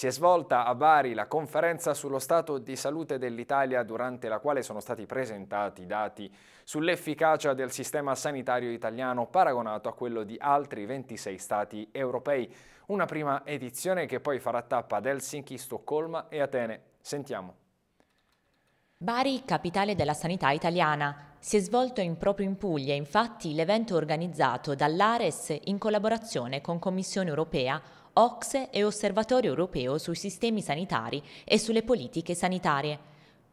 Si è svolta a Bari la conferenza sullo stato di salute dell'Italia durante la quale sono stati presentati dati sull'efficacia del sistema sanitario italiano paragonato a quello di altri 26 stati europei, una prima edizione che poi farà tappa ad Helsinki, Stoccolma e Atene. Sentiamo. Bari, capitale della sanità italiana, si è svolto in proprio in Puglia, infatti l'evento organizzato dall'Ares in collaborazione con Commissione europea OCSE e Osservatorio europeo sui sistemi sanitari e sulle politiche sanitarie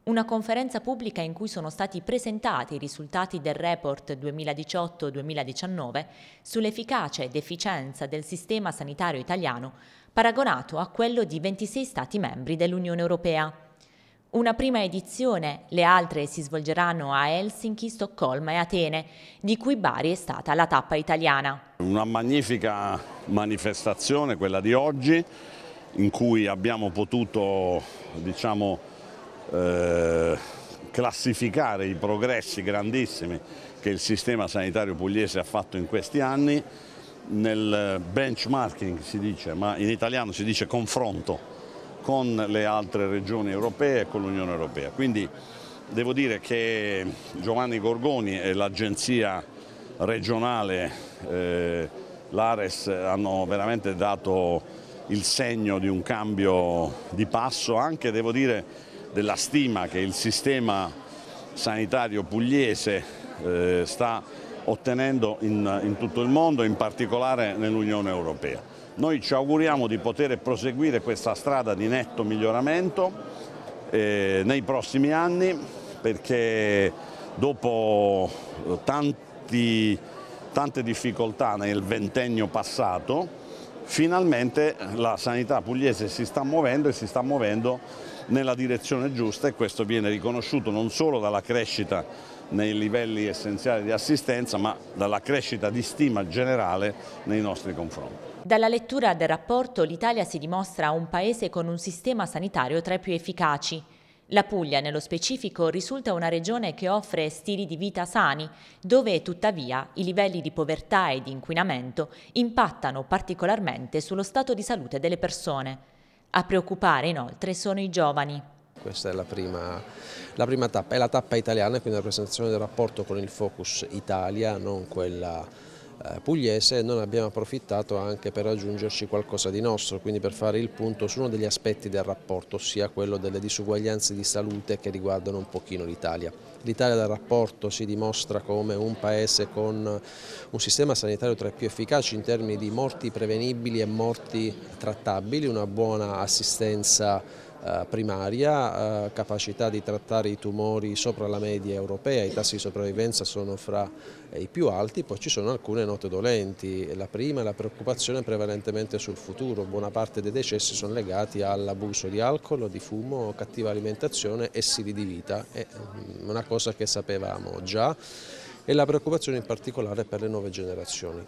una conferenza pubblica in cui sono stati presentati i risultati del report 2018-2019 sull'efficacia ed efficienza del sistema sanitario italiano paragonato a quello di 26 Stati membri dell'Unione Europea. Una prima edizione, le altre si svolgeranno a Helsinki, Stoccolma e Atene, di cui Bari è stata la tappa italiana. Una magnifica manifestazione quella di oggi in cui abbiamo potuto diciamo, eh, classificare i progressi grandissimi che il sistema sanitario pugliese ha fatto in questi anni nel benchmarking si dice, ma in italiano si dice confronto con le altre regioni europee e con l'Unione Europea. Quindi devo dire che Giovanni Gorgoni e l'agenzia regionale eh, l'Ares hanno veramente dato il segno di un cambio di passo, anche devo dire della stima che il sistema sanitario pugliese eh, sta ottenendo in, in tutto il mondo, in particolare nell'Unione Europea. Noi ci auguriamo di poter proseguire questa strada di netto miglioramento eh, nei prossimi anni perché dopo eh, tanti, tante difficoltà nel ventennio passato finalmente la sanità pugliese si sta muovendo e si sta muovendo nella direzione giusta e questo viene riconosciuto non solo dalla crescita nei livelli essenziali di assistenza ma dalla crescita di stima generale nei nostri confronti. Dalla lettura del rapporto l'Italia si dimostra un paese con un sistema sanitario tra i più efficaci. La Puglia, nello specifico, risulta una regione che offre stili di vita sani, dove tuttavia i livelli di povertà e di inquinamento impattano particolarmente sullo stato di salute delle persone. A preoccupare inoltre sono i giovani. Questa è la prima, la prima tappa, è la tappa italiana, quindi la presentazione del rapporto con il Focus Italia, non quella eh, pugliese non abbiamo approfittato anche per aggiungerci qualcosa di nostro, quindi per fare il punto su uno degli aspetti del rapporto, ossia quello delle disuguaglianze di salute che riguardano un pochino l'Italia. L'Italia dal rapporto si dimostra come un paese con un sistema sanitario tra i più efficaci in termini di morti prevenibili e morti trattabili, una buona assistenza eh, primaria, eh, capacità di trattare i tumori sopra la media europea, i tassi di sopravvivenza sono fra eh, i più alti, poi ci sono alcune note dolenti, la prima è la preoccupazione prevalentemente sul futuro, buona parte dei decessi sono legati all'abuso di alcol, di fumo, cattiva alimentazione e stili di vita, è mm, una cosa che sapevamo già e la preoccupazione in particolare per le nuove generazioni.